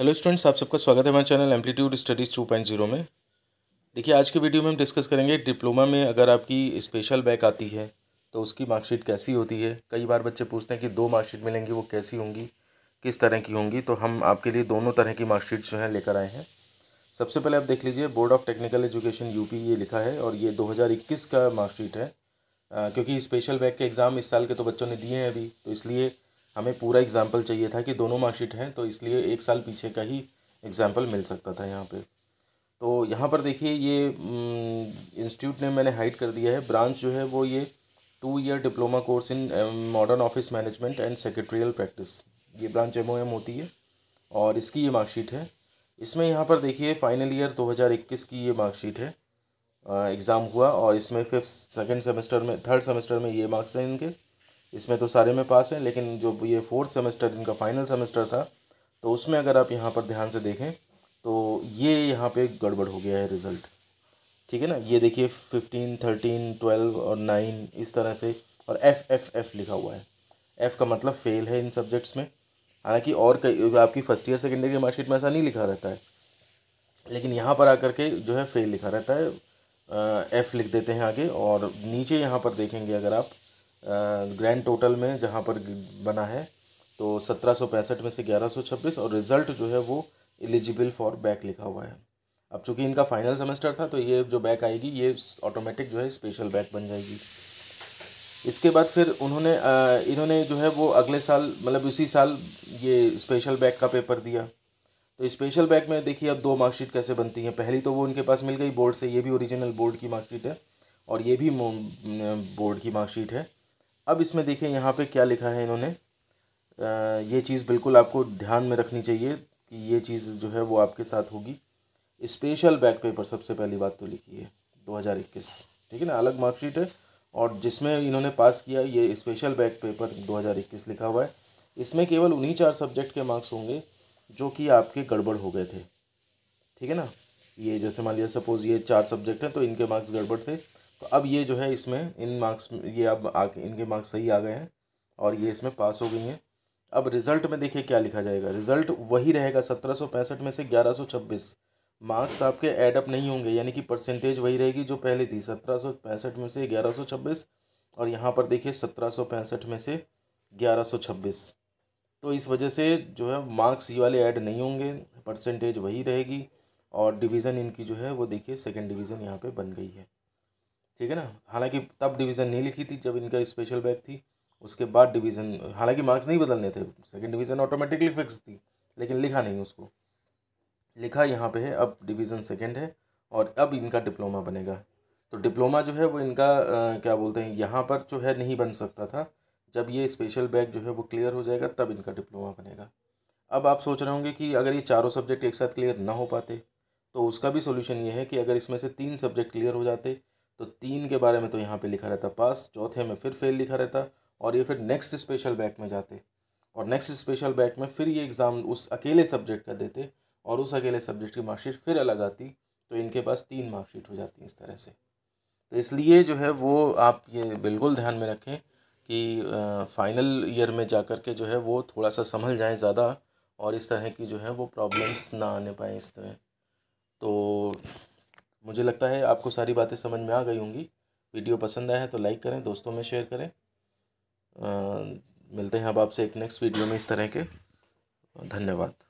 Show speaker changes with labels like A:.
A: hello students आप सबका स्वागत है हमारे channel amplitude studies two point zero में देखिए आज के वीडियो में हम डिस्कस करेंगे डिप्लोमा में अगर आपकी स्पेशल बैक आती है तो उसकी मार्कशीट कैसी होती है कई बार बच्चे पूछते हैं कि दो मार्कशीट मिलेंगी वो कैसी होंगी किस तरह की होंगी तो हम आपके लिए दोनों तरह की मार्कशीट जो हैं लेकर आए हैं सबसे पहले आप देख लीजिए board of technical education U ये लिखा है और ये दो का मार्कशीट है क्योंकि स्पेशल बैक के एग्ज़ाम इस साल के तो बच्चों ने दिए हैं अभी तो इसलिए हमें पूरा एग्ज़ाम्पल चाहिए था कि दोनों मार्कशीट हैं तो इसलिए एक साल पीछे का ही एग्ज़ाम्पल मिल सकता था यहाँ पे तो यहाँ पर देखिए ये इंस्टीट्यूट हम्म, ने मैंने हाइड कर दिया है ब्रांच जो है वो ये two year diploma course in modern office management and secretarial practice ये ब्रांच एम होती है और इसकी ये मार्कशीट है इसमें यहाँ पर देखिए फाइनल ईयर 2021 की ये मार्कशीट है एग्ज़ाम हुआ और इसमें फिफ्थ सेकेंड सेमेस्टर में थर्ड सेमेस्टर में ये मार्क्स हैं इनके इसमें तो सारे में पास हैं लेकिन जो ये फोर्थ सेमेस्टर इनका फाइनल सेमेस्टर था तो उसमें अगर आप यहाँ पर ध्यान से देखें तो ये यहाँ पे गड़बड़ हो गया है रिज़ल्ट ठीक है ना ये देखिए फिफ्टीन थर्टीन ट्वेल्व और नाइन इस तरह से और एफ़ एफ़ एफ़ लिखा हुआ है एफ़ का मतलब फ़ेल है इन सब्जेक्ट्स में हालांकि और कई आपकी फर्स्ट ईयर सेकेंड ईयर की मार्कशीट में ऐसा नहीं लिखा रहता है लेकिन यहाँ पर आकर के जो है फ़ेल लिखा रहता है एफ़ लिख देते हैं आगे और नीचे यहाँ पर देखेंगे अगर आप ग्रैंड टोटल में जहाँ पर बना है तो सत्रह में से ग्यारह और रिज़ल्ट जो है वो एलिजिबल फॉर बैक लिखा हुआ है अब चूंकि इनका फाइनल सेमेस्टर था तो ये जो बैक आएगी ये ऑटोमेटिक जो है स्पेशल बैक बन जाएगी इसके बाद फिर उन्होंने इन्होंने जो है वो अगले साल मतलब उसी साल ये स्पेशल बैक का पेपर दिया तो स्पेशल बैक में देखिए अब दो मार्कशीट कैसे बनती हैं पहली तो वो उनके पास मिल गई बोर्ड से ये भी ओरिजिनल बोर्ड की मार्कशीट है और ये भी बोर्ड की मार्कशीट है अब इसमें देखिए यहाँ पे क्या लिखा है इन्होंने ये चीज़ बिल्कुल आपको ध्यान में रखनी चाहिए कि ये चीज़ जो है वो आपके साथ होगी स्पेशल बैक पेपर सबसे पहली बात तो लिखी है दो ठीक है ना अलग मार्कशीट है और जिसमें इन्होंने पास किया ये स्पेशल बैक पेपर दो लिखा हुआ है इसमें केवल उन्हीं चार सब्जेक्ट के मार्क्स होंगे जो कि आपके गड़बड़ हो गए थे ठीक है ना ये जैसे मान लिया सपोज़ ये चार सब्जेक्ट हैं तो इनके मार्क्स गड़बड़ थे तो अब ये जो है इसमें इन मार्क्स ये अब आ इनके मार्क्स सही आ गए हैं और ये इसमें पास हो गई हैं अब रिज़ल्ट में देखिए क्या लिखा जाएगा रिज़ल्ट वही रहेगा सत्रह में से ग्यारह मार्क्स आपके एडअप नहीं होंगे यानी कि परसेंटेज वही रहेगी जो पहले थी सत्रह में से ग्यारह और यहाँ पर देखिए सत्रह में से ग्यारह तो इस वजह से जो है मार्क्स ये वाले ऐड नहीं होंगे परसेंटेज वही रहेगी और डिवीज़न इनकी जो है वो देखिए सेकंड डिवीज़न यहाँ पे बन गई है ठीक है ना हालांकि तब डिवीज़न नहीं लिखी थी जब इनका स्पेशल बैच थी उसके बाद डिवीज़न हालांकि मार्क्स नहीं बदलने थे सेकंड डिवीज़न ऑटोमेटिकली फिक्स थी लेकिन लिखा नहीं उसको लिखा यहाँ पे है अब डिवीज़न सेकंड है और अब इनका डिप्लोमा बनेगा तो डिप्लोमा जो है वो इनका आ, क्या बोलते हैं यहाँ पर जो है नहीं बन सकता था जब ये स्पेशल बैग जो है वो क्लियर हो जाएगा तब इनका डिप्लोमा बनेगा अब आप सोच रहे होंगे कि अगर ये चारों सब्जेक्ट एक साथ क्लियर ना हो पाते तो उसका भी सोल्यूशन ये है कि अगर इसमें से तीन सब्जेक्ट क्लियर हो जाते तो तीन के बारे में तो यहाँ पे लिखा रहता पास चौथे में फिर फेल लिखा रहता और ये फिर नेक्स्ट स्पेशल बैक में जाते और नेक्स्ट स्पेशल बैक में फिर ये एग्ज़ाम उस अकेले सब्जेक्ट का देते और उस अकेले सब्जेक्ट की मार्कशीट फिर अलग आती तो इनके पास तीन मार्कशीट हो जाती इस तरह से तो इसलिए जो है वो आप ये बिल्कुल ध्यान में रखें कि फ़ाइनल ईयर में जा कर के जो है वो थोड़ा सा संभल जाएँ ज़्यादा और इस तरह की जो है वो प्रॉब्लम्स ना आने पाए इस तरह तो मुझे लगता है आपको सारी बातें समझ में आ गई होंगी वीडियो पसंद आया है तो लाइक करें दोस्तों में शेयर करें आ, मिलते हैं अब आपसे एक नेक्स्ट वीडियो में इस तरह के धन्यवाद